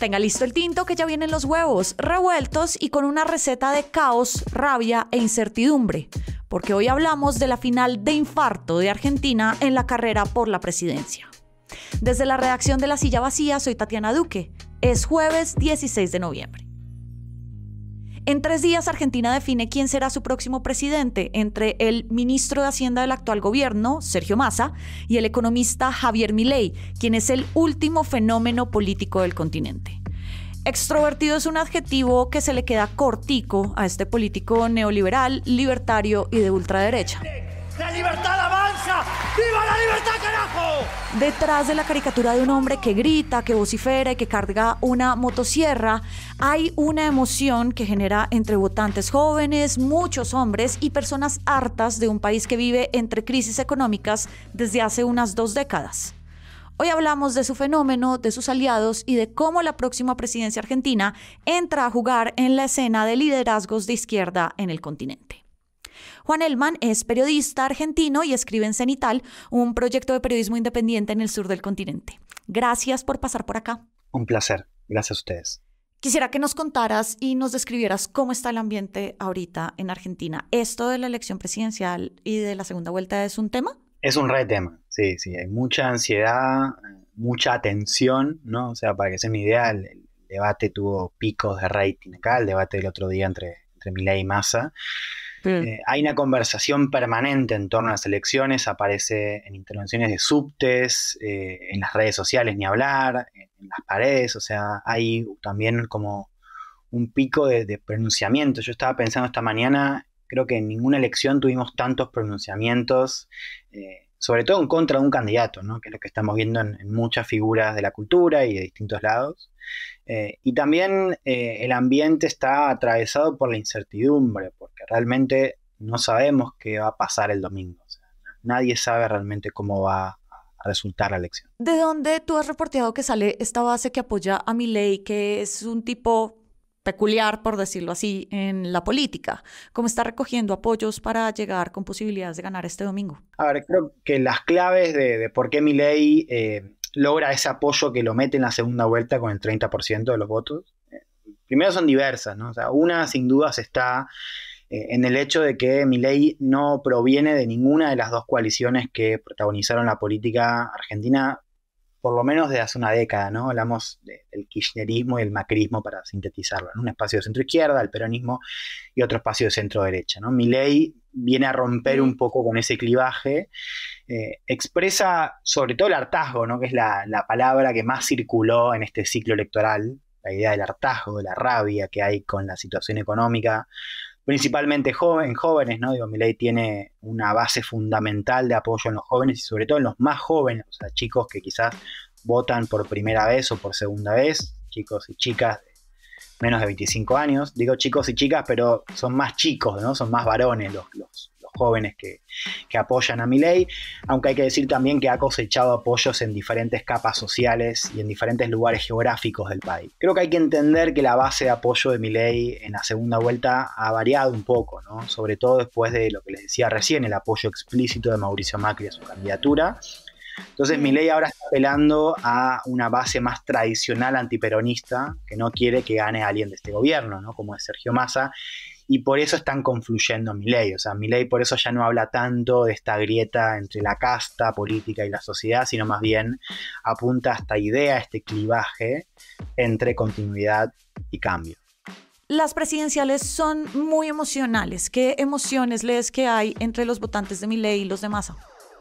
Tenga listo el tinto que ya vienen los huevos revueltos y con una receta de caos, rabia e incertidumbre, porque hoy hablamos de la final de infarto de Argentina en la carrera por la presidencia. Desde la redacción de La Silla Vacía soy Tatiana Duque. Es jueves 16 de noviembre. En tres días, Argentina define quién será su próximo presidente entre el ministro de Hacienda del actual gobierno, Sergio Massa, y el economista Javier Milei, quien es el último fenómeno político del continente. Extrovertido es un adjetivo que se le queda cortico a este político neoliberal, libertario y de ultraderecha. ¡La libertad ¡Viva la libertad, carajo! Detrás de la caricatura de un hombre que grita, que vocifera y que carga una motosierra, hay una emoción que genera entre votantes jóvenes, muchos hombres y personas hartas de un país que vive entre crisis económicas desde hace unas dos décadas. Hoy hablamos de su fenómeno, de sus aliados y de cómo la próxima presidencia argentina entra a jugar en la escena de liderazgos de izquierda en el continente. Juan Elman es periodista argentino y escribe en Cenital, un proyecto de periodismo independiente en el sur del continente. Gracias por pasar por acá. Un placer. Gracias a ustedes. Quisiera que nos contaras y nos describieras cómo está el ambiente ahorita en Argentina. ¿Esto de la elección presidencial y de la segunda vuelta es un tema? Es un re tema, sí, sí. Hay mucha ansiedad, mucha atención, ¿no? O sea, para que sea mi idea, el, debate tuvo picos de rating acá, el debate del otro día entre, entre y Massa. Mm. Eh, hay una conversación permanente en torno a las elecciones, aparece en intervenciones de subtes, eh, en las redes sociales, ni hablar, en las paredes, o sea, hay también como un pico de, pronunciamientos. pronunciamiento. Yo estaba pensando esta mañana, creo que en ninguna elección tuvimos tantos pronunciamientos. Eh, sobre todo en contra de un candidato, ¿no? que es lo que estamos viendo en, muchas figuras de la cultura y de distintos lados. y también el ambiente está atravesado por la incertidumbre, porque realmente no sabemos qué va a pasar el domingo. nadie sabe realmente cómo va a resultar la elección. ¿De dónde tú has reporteado que sale esta base que apoya a Milei, que es un tipo peculiar, por decirlo así, en la política? ¿Cómo está recogiendo apoyos para llegar con posibilidades de ganar este domingo? A ver, creo que las claves de, por qué Milei eh, logra ese apoyo que lo mete en la segunda vuelta con el 30% de los votos, eh, primero son diversas, ¿no? O sea, una sin dudas está eh, en el hecho de que Milei no proviene de ninguna de las dos coaliciones que protagonizaron la política argentina, por lo menos desde hace una década, ¿no? Hablamos del kirchnerismo y el macrismo para sintetizarlo, en un espacio de centro izquierda, el peronismo y otro espacio de centro derecha, ¿no? Milei viene a romper un poco con ese clivaje, eh, expresa sobre todo el hartazgo, ¿no? Que es la palabra que más circuló en este ciclo electoral, la idea del hartazgo, de la rabia que hay con la situación económica, principalmente jóvenes jóvenes, ¿no? Digo, mi ley tiene una base fundamental de apoyo en los jóvenes y sobre todo en los más jóvenes, o sea, chicos que quizás votan por primera vez o por segunda vez, chicos y chicas de menos de 25 años, digo chicos y chicas, pero son más chicos, ¿no? Son más varones los, los jóvenes que, apoyan a Milei, aunque hay que decir también que ha cosechado apoyos en diferentes capas sociales y en diferentes lugares geográficos del país. Creo que hay que entender que la base de apoyo de Milei en la segunda vuelta ha variado un poco, sobre todo después de lo que les decía recién, el apoyo explícito de Mauricio Macri a su candidatura, entonces Milei ahora está apelando a una base más tradicional antiperonista que no quiere que gane alguien de este gobierno, como es Sergio Massa, y por eso están confluyendo ley. O sea, ley por eso ya no habla tanto de esta grieta entre la casta política y la sociedad, sino más bien apunta a esta idea, a este clivaje entre continuidad y cambio. Las presidenciales son muy emocionales. ¿Qué emociones lees que hay entre los votantes de ley y los de Massa?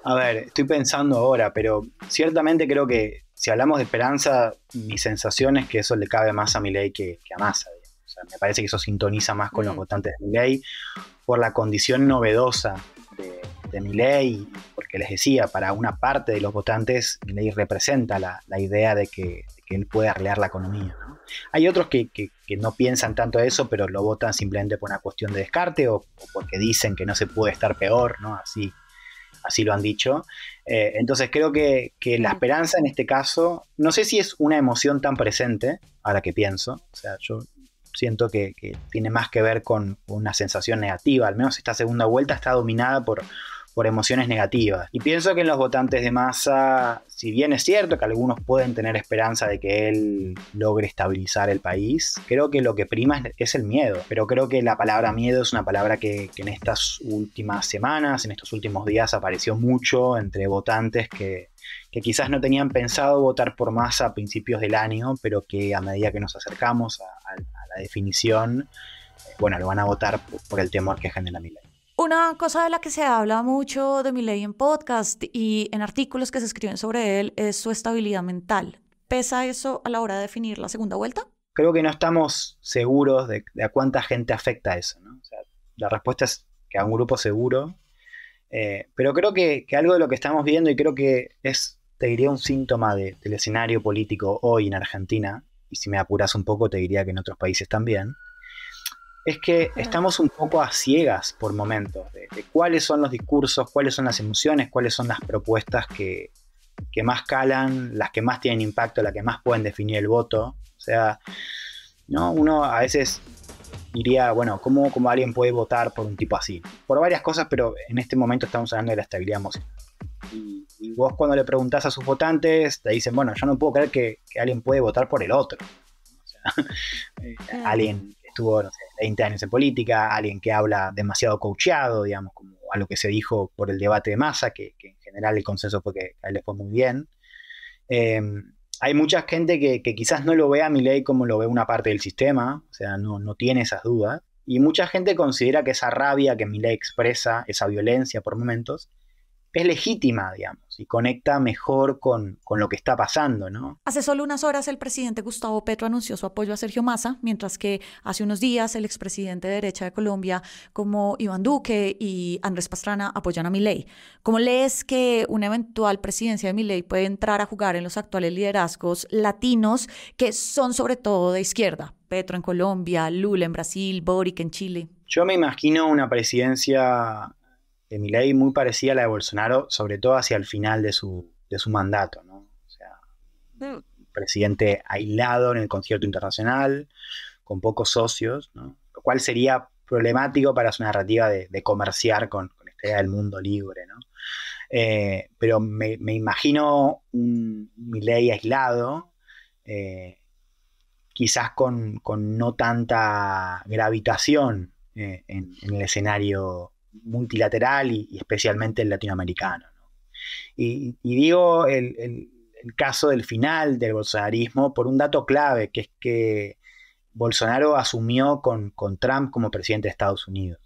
A ver, estoy pensando ahora, pero ciertamente creo que si hablamos de esperanza, mi sensación es que eso le cabe más a mi ley que a Massa me parece que eso sintoniza más con los mm. votantes de ley por la condición novedosa de, mi ley porque les decía, para una parte de los votantes, ley representa la, idea de que, él puede arreglar la economía. Hay otros que, no piensan tanto eso, pero lo votan simplemente por una cuestión de descarte o, porque dicen que no se puede estar peor, ¿no? Así, así lo han dicho. Eh, entonces creo que, que, la esperanza en este caso, no sé si es una emoción tan presente, a la que pienso, o sea, yo siento que, tiene más que ver con una sensación negativa, al menos esta segunda vuelta está dominada por, por emociones negativas. Y pienso que en los votantes de masa, si bien es cierto que algunos pueden tener esperanza de que él logre estabilizar el país, creo que lo que prima es, el miedo. Pero creo que la palabra miedo es una palabra que, en estas últimas semanas, en estos últimos días apareció mucho entre votantes que, que quizás no tenían pensado votar por masa a principios del año, pero que a medida que nos acercamos a, definición, bueno, lo van a votar por el temor que genera Milley. Una cosa de la que se habla mucho de Milley en podcast y en artículos que se escriben sobre él es su estabilidad mental. ¿Pesa eso a la hora de definir la segunda vuelta? Creo que no estamos seguros de, a cuánta gente afecta eso. la respuesta es que a un grupo seguro. Eh, pero creo que, algo de lo que estamos viendo y creo que es te diría un síntoma del escenario político hoy en Argentina, y si me apuras un poco te diría que en otros países también, es que estamos un poco a ciegas por momentos de, cuáles son los discursos, cuáles son las emociones, cuáles son las propuestas que, más calan, las que más tienen impacto, las que más pueden definir el voto. O sea, ¿no? uno a veces diría, bueno, ¿cómo, ¿cómo, alguien puede votar por un tipo así? Por varias cosas, pero en este momento estamos hablando de la estabilidad emocional vos cuando le preguntás a sus votantes, te dicen, bueno, yo no puedo creer que, alguien puede votar por el otro. O sea, eh, ah. alguien estuvo, no sé, 20 años en política, alguien que habla demasiado coacheado, digamos, como a lo que se dijo por el debate de masa, que, en general el consenso fue a él le fue muy bien. Em, hay mucha gente que, quizás no lo vea a ley como lo ve una parte del sistema, o sea, no, no tiene esas dudas. Y mucha gente considera que esa rabia que ley expresa, esa violencia por momentos, es legítima, digamos, y conecta mejor con, con, lo que está pasando, ¿no? Hace solo unas horas el presidente Gustavo Petro anunció su apoyo a Sergio Massa, mientras que hace unos días el expresidente de derecha de Colombia, como Iván Duque y Andrés Pastrana, apoyan a Milei. ¿Cómo lees que una eventual presidencia de Milei puede entrar a jugar en los actuales liderazgos latinos, que son sobre todo de izquierda? Petro en Colombia, Lula en Brasil, Boric en Chile. Yo me imagino una presidencia de ley muy parecida a la de Bolsonaro, sobre todo hacia el final de su, mandato, ¿no? O sea, presidente aislado en el concierto internacional, con pocos socios, Lo cual sería problemático para su narrativa de, comerciar con, con esta del mundo libre, eh, pero me, imagino un Milei aislado, eh, quizás con, no tanta gravitación eh, en, en, el escenario multilateral y, especialmente el latinoamericano. Y, digo el, caso del final del bolsonarismo por un dato clave, que es que Bolsonaro asumió con, con Trump como presidente de Estados Unidos.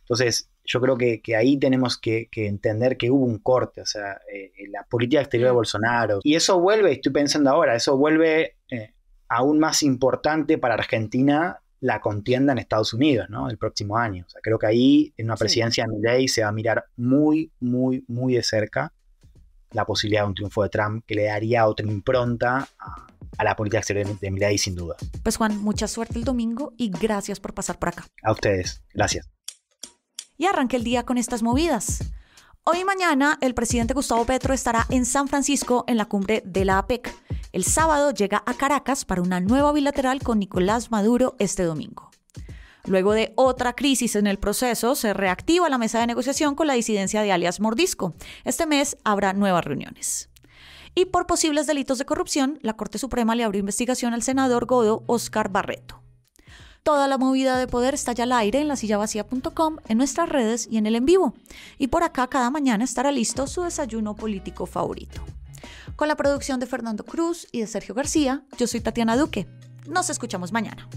Entonces, yo creo que, ahí tenemos que, entender que hubo un corte, o sea, eh, la política exterior de mm. Bolsonaro. Y eso vuelve, estoy pensando ahora, eso vuelve eh, aún más importante para Argentina la contienda en Estados Unidos, ¿no? El próximo año. O sea, creo que ahí, en una presidencia de Milley, se va a mirar muy, muy, muy de cerca la posibilidad de un triunfo de Trump que le daría otra impronta a, la política exterior de Milley, sin duda. Pues Juan, mucha suerte el domingo y gracias por pasar por acá. A ustedes, gracias. Y arranque el día con estas movidas. Hoy y mañana, el presidente Gustavo Petro estará en San Francisco en la cumbre de la APEC el sábado llega a Caracas para una nueva bilateral con Nicolás Maduro este domingo. Luego de otra crisis en el proceso, se reactiva la mesa de negociación con la disidencia de alias Mordisco. Este mes habrá nuevas reuniones. Y por posibles delitos de corrupción, la Corte Suprema le abrió investigación al senador godo Oscar Barreto. Toda la movida de poder está ya al aire en La vacía.com en nuestras redes y en el en vivo. Y por acá cada mañana estará listo su desayuno político favorito con la producción de Fernando Cruz y de Sergio García. Yo soy Tatiana Duque. Nos escuchamos mañana.